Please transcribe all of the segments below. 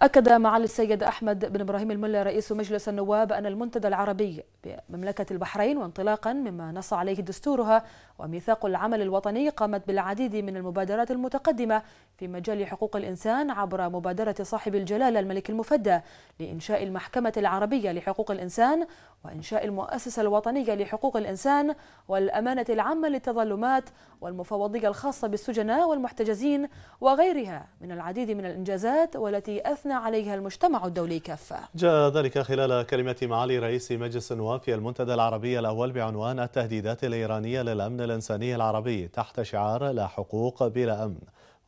أكد معالي السيد أحمد بن إبراهيم الملا رئيس مجلس النواب أن المنتدى العربي بمملكة البحرين وانطلاقا مما نص عليه دستورها وميثاق العمل الوطني قامت بالعديد من المبادرات المتقدمة في مجال حقوق الإنسان عبر مبادرة صاحب الجلالة الملك المفدى لإنشاء المحكمة العربية لحقوق الإنسان وإنشاء المؤسسة الوطنية لحقوق الإنسان والأمانة العامة للتظلمات والمفوضية الخاصة بالسجناء والمحتجزين وغيرها من العديد من الإنجازات والتي أثنى يثنى عليها المجتمع الدولي كافة جاء ذلك خلال كلمة معالي رئيس مجلس النواب في المنتدى العربي الأول بعنوان التهديدات الإيرانية للأمن الإنساني العربي تحت شعار لا حقوق بلا أمن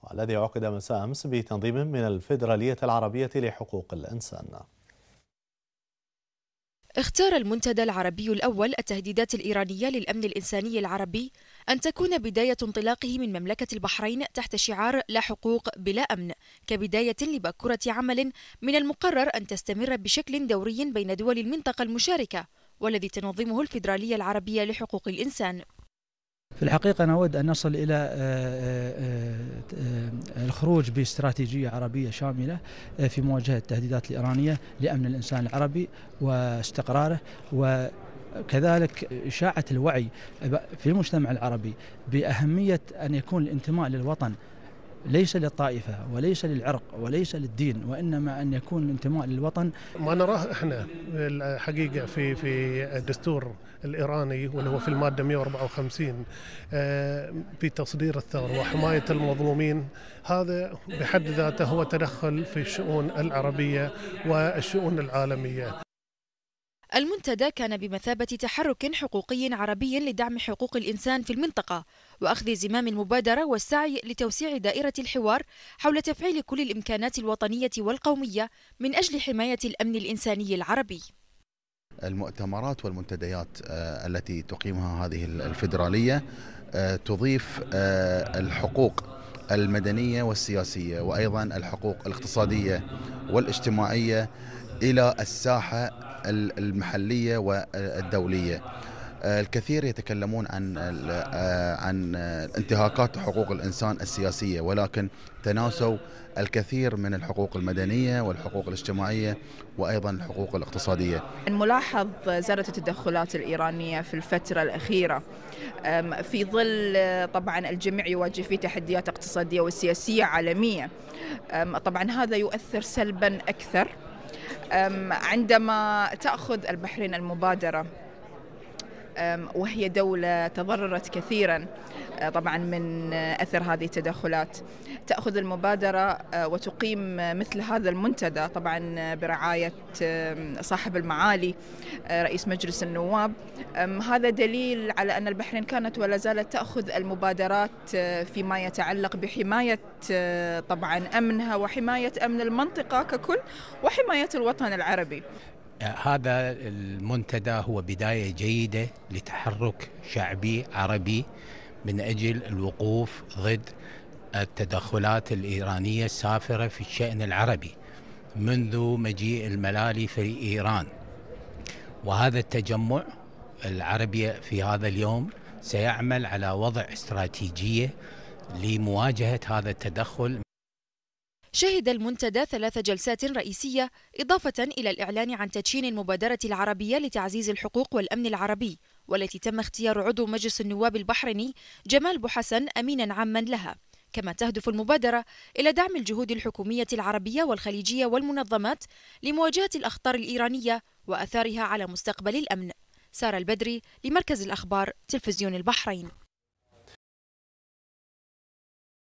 والذي عقد مساء أمس بتنظيم من الفيدرالية العربية لحقوق الإنسان اختار المنتدى العربي الأول التهديدات الإيرانية للأمن الإنساني العربي أن تكون بداية انطلاقه من مملكة البحرين تحت شعار لا حقوق بلا أمن كبداية لباكورة عمل من المقرر أن تستمر بشكل دوري بين دول المنطقة المشاركة والذي تنظمه الفيدرالية العربية لحقوق الإنسان في الحقيقة نود أن نصل إلى آه، آه، آه، الخروج باستراتيجية عربية شاملة في مواجهة التهديدات الإيرانية لأمن الإنسان العربي واستقراره و كذلك إشاعة الوعي في المجتمع العربي بأهمية أن يكون الانتماء للوطن ليس للطائفة وليس للعرق وليس للدين وإنما أن يكون الانتماء للوطن ما نراه إحنا الحقيقة في في الدستور الإيراني واللي هو في المادة 154 آه، في تصدير الثورة وحماية المظلومين هذا بحد ذاته هو تدخل في الشؤون العربية والشؤون العالمية المنتدى كان بمثابة تحرك حقوقي عربي لدعم حقوق الإنسان في المنطقة وأخذ زمام المبادرة والسعي لتوسيع دائرة الحوار حول تفعيل كل الإمكانات الوطنية والقومية من أجل حماية الأمن الإنساني العربي المؤتمرات والمنتديات آه، التي تقيمها هذه الفيدرالية آه، تضيف آه، الحقوق المدنية والسياسية وأيضا الحقوق الاقتصادية والاجتماعية إلى الساحة المحليه والدوليه آه، الكثير يتكلمون عن آه، عن انتهاكات حقوق الانسان السياسيه ولكن تناسوا الكثير من الحقوق المدنيه والحقوق الاجتماعيه وايضا الحقوق الاقتصاديه. الملاحظ زادت التدخلات الايرانيه في الفتره الاخيره في ظل طبعا الجميع يواجه فيه تحديات اقتصاديه وسياسيه عالميه. طبعا هذا يؤثر سلبا اكثر عندما تأخذ البحرين المبادرة وهي دولة تضررت كثيرا أه، طبعا من أه، أثر هذه التدخلات تأخذ المبادرة أه، وتقيم مثل هذا المنتدى طبعا برعاية صاحب المعالي رئيس مجلس النواب هذا دليل على أن البحرين كانت ولا زالت تأخذ المبادرات فيما يتعلق بحماية طبعا أمنها وحماية أمن المنطقة ككل وحماية الوطن العربي هذا المنتدى هو بداية جيدة لتحرك شعبي عربي من أجل الوقوف ضد التدخلات الإيرانية السافرة في الشأن العربي منذ مجيء الملالي في إيران وهذا التجمع العربي في هذا اليوم سيعمل على وضع استراتيجية لمواجهة هذا التدخل شهد المنتدى ثلاث جلسات رئيسية إضافة إلى الإعلان عن تدشين المبادرة العربية لتعزيز الحقوق والأمن العربي والتي تم اختيار عضو مجلس النواب البحريني جمال بوحسن أمينا عاما لها كما تهدف المبادرة إلى دعم الجهود الحكومية العربية والخليجية والمنظمات لمواجهة الأخطار الإيرانية وأثارها على مستقبل الأمن سارة البدري لمركز الأخبار تلفزيون البحرين